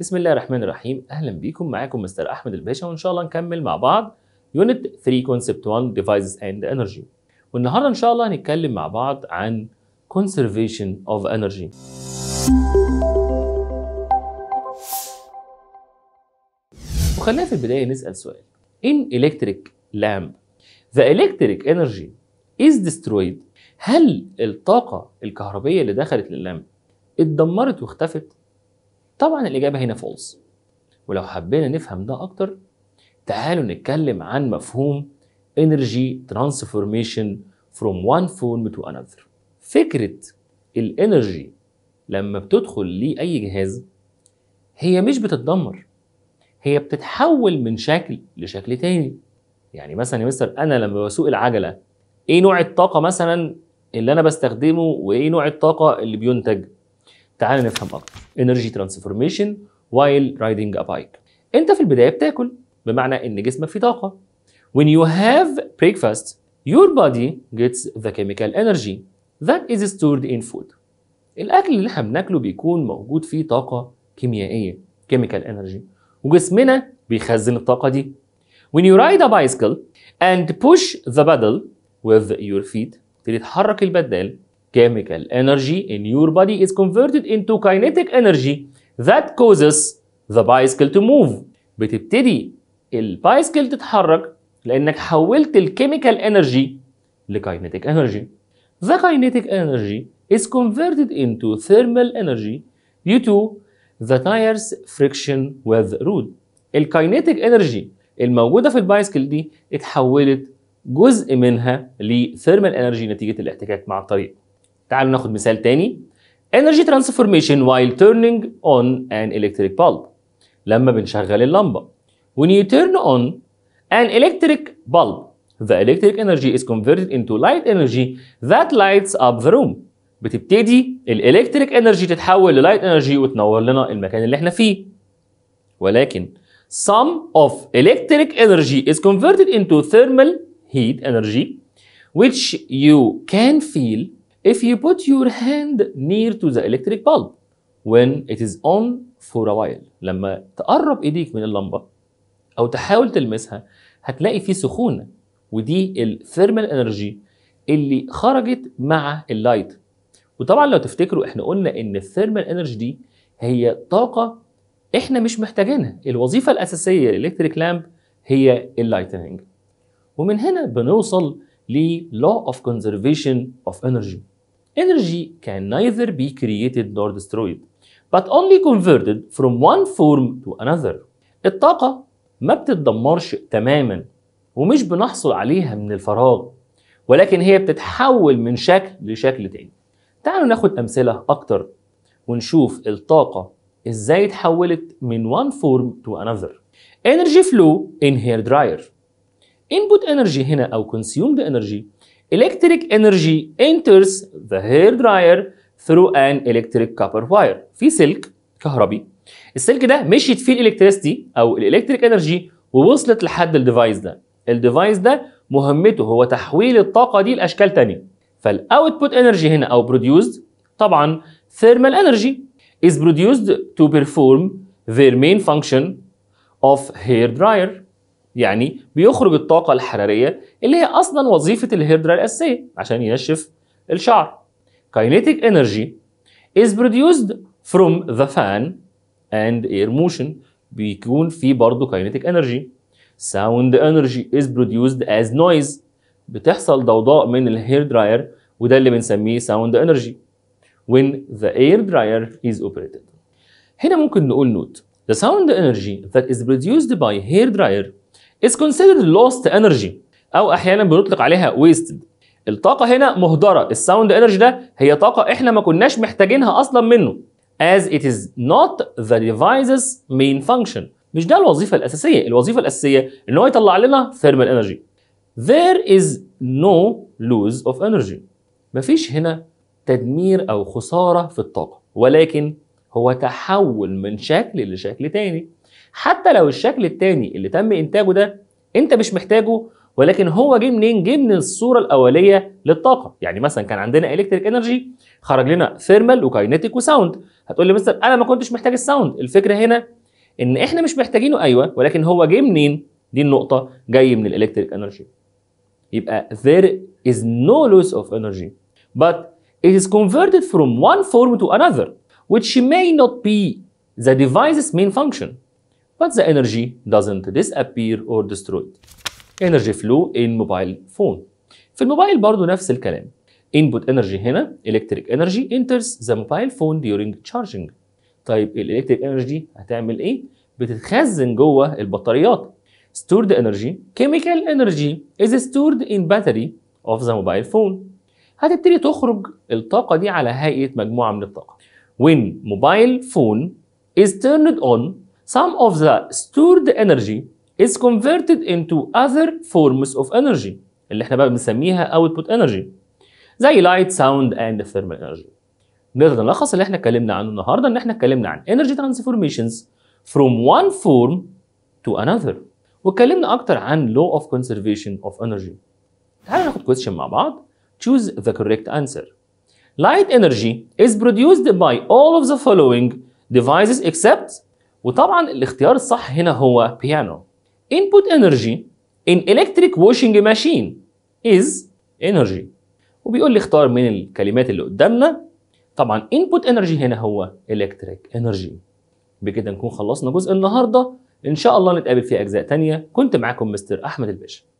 بسم الله الرحمن الرحيم اهلا بيكم معاكم مستر احمد الباشا وان شاء الله نكمل مع بعض يونت 3 كونسبت 1 ديفايسز اند انرجي والنهارده ان شاء الله هنتكلم مع بعض عن كونسرفيشن اوف انرجي وخلينا في البدايه نسال سؤال ان الكتريك لامب ذا الكتريك انرجي از ديسترويد هل الطاقه الكهربيه اللي دخلت لللامب اتدمرت واختفت طبعا الإجابة هنا فولس ولو حبينا نفهم ده أكتر تعالوا نتكلم عن مفهوم energy transformation from one form to another فكرة الانرجي لما بتدخل لأي جهاز هي مش بتتدمر هي بتتحول من شكل لشكل تاني يعني مثلا يا مستر انا لما بسوق العجله ايه نوع الطاقه مثلا اللي انا بستخدمه وايه نوع الطاقه اللي بينتج تعال نفهم اكتر انرجي ترانسفورميشن وايل رايدنج ا بايك انت في البدايه بتاكل بمعنى ان جسمك فيه طاقه when you have breakfast your body gets the chemical energy that is stored in food الاكل اللي احنا بناكله بيكون موجود فيه طاقه كيميائيه chemical energy وجسمنا بيخزن الطاقه دي when you ride a bicycle and push the pedal with your feet تبتدي تحرك البدال chemical energy in your body is converted into kinetic energy that causes the bicycle to move بتبتدي البايسكل تتحرك لانك حولت الكيميكال انرجي لكينيتيك انرجي The kinetic energy is converted into thermal energy due to the tire's friction with road. الكينيتيك انرجي الموجودة في البايسكل دي اتحولت جزء منها لثيرمال انرجي نتيجة الاحتكاك مع الطريق. تعالوا ناخد مثال تاني energy transformation while turning on an electric bulb لما بنشغل اللمبة when you turn on an electric bulb the electric energy is converted into light energy that lights up the room بتبتدي الالكتريك انرجي تتحول للايت انرجي وتنور لنا المكان اللي احنا فيه ولكن sum of electric energy is converted into thermal heat energy which you can feel If you put your hand near to the electric bulb when it is on for a while لما تقرب ايديك من اللمبة أو تحاول تلمسها هتلاقي في سخونة ودي الثيرمال انرجي اللي خرجت مع اللايت وطبعا لو تفتكروا احنا قلنا ان الثيرمال انرجي دي هي طاقة احنا مش محتاجينها الوظيفة الأساسية للإلكتريك لامب هي اللايتنينج ومن هنا بنوصل ل law of conservation of energy energy can neither be created nor destroyed but only converted from one form to another الطاقة ما بتتدمرش تماما ومش بنحصل عليها من الفراغ ولكن هي بتتحول من شكل لشكل تاني تعالوا ناخد أمثلة أكتر ونشوف الطاقة إزاي اتحولت من one form to another energy flow in hair dryer input energy هنا أو consumed energy electric energy enters the hair dryer through an electric copper wire في سلك كهربي السلك ده مشيت فيه الالكتريستي او الالكتريك انرجي ووصلت لحد الديفايس ده الديفايس ده مهمته هو تحويل الطاقه دي لاشكال تانية فالاوتبوت انرجي هنا او بروديوسد طبعا thermal energy is produced to perform their main function of hair dryer يعني بيخرج الطاقة الحرارية اللي هي أصلا وظيفة الهيدرا الأساسية عشان ينشف الشعر. Kinetic energy is produced from the fan and air motion بيكون في برضه kinetic energy. Sound energy is produced as noise بتحصل ضوضاء من الهير دراير وده اللي بنسميه sound energy. When the air dryer is operated. هنا ممكن نقول نوت The sound energy that is produced by hair dryer is considered lost energy أو أحيانا بنطلق عليها wasted الطاقة هنا مهدرة الساوند انرجي ده هي طاقة إحنا ما كناش محتاجينها أصلا منه as it is not the device's main function مش ده الوظيفة الأساسية الوظيفة الأساسية إن هو يطلع لنا thermal energy there is no lose of energy مفيش هنا تدمير أو خسارة في الطاقة ولكن هو تحول من شكل لشكل تاني حتى لو الشكل الثاني اللي تم انتاجه ده انت مش محتاجه ولكن هو جه منين؟ جه من الصوره الاوليه للطاقه، يعني مثلا كان عندنا الكتريك انرجي خرج لنا ثيرمال وكاينتيك وساوند، هتقول لي مستر انا ما كنتش محتاج الساوند، الفكره هنا ان احنا مش محتاجينه ايوه ولكن هو جه منين؟ دي النقطه جاي من الالكتريك انرجي. يبقى there is no loss of energy but it is converted from one form to another which may not be the device's main function. but the energy doesn't disappear or destroyed. Energy flow in mobile phone. في الموبايل برضه نفس الكلام. Input energy هنا electric energy enters the mobile phone during charging. طيب الالكتريك energy هتعمل ايه؟ بتتخزن جوه البطاريات. Stored energy chemical energy is stored in battery of the mobile phone. هتبتدي تخرج الطاقة دي على هيئة مجموعة من الطاقة. When mobile phone is turned on some of the stored energy is converted into other forms of energy اللي احنا بقى بنسميها output energy زي light, sound and thermal energy. نقدر نلخص اللي احنا اتكلمنا عنه النهارده ان احنا اتكلمنا عن energy transformations from one form to another واتكلمنا اكتر عن law of conservation of energy. تعالى ناخد question مع بعض. Choose the correct answer. Light energy is produced by all of the following devices except وطبعا الاختيار الصح هنا هو بيانو input energy in electric washing machine is energy وبيقول لي اختار من الكلمات اللي قدامنا طبعا input energy هنا هو electric energy بكده نكون خلصنا جزء النهارده ان شاء الله نتقابل في اجزاء تانية كنت معاكم مستر احمد الباشا